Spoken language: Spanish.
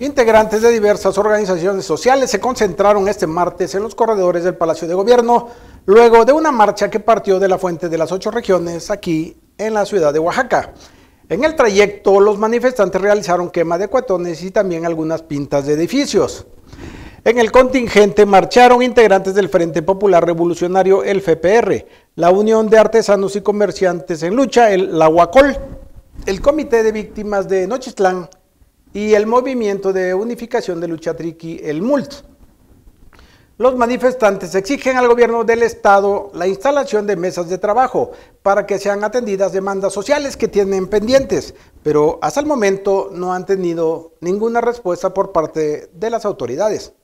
Integrantes de diversas organizaciones sociales se concentraron este martes en los corredores del Palacio de Gobierno, luego de una marcha que partió de la fuente de las ocho regiones aquí en la ciudad de Oaxaca. En el trayecto, los manifestantes realizaron quema de cuatones y también algunas pintas de edificios. En el contingente marcharon integrantes del Frente Popular Revolucionario, el FPR, la Unión de Artesanos y Comerciantes en Lucha, el Aguacol, el Comité de Víctimas de Nochistlán, y el movimiento de unificación de lucha triqui, el MULT. Los manifestantes exigen al gobierno del estado la instalación de mesas de trabajo para que sean atendidas demandas sociales que tienen pendientes, pero hasta el momento no han tenido ninguna respuesta por parte de las autoridades.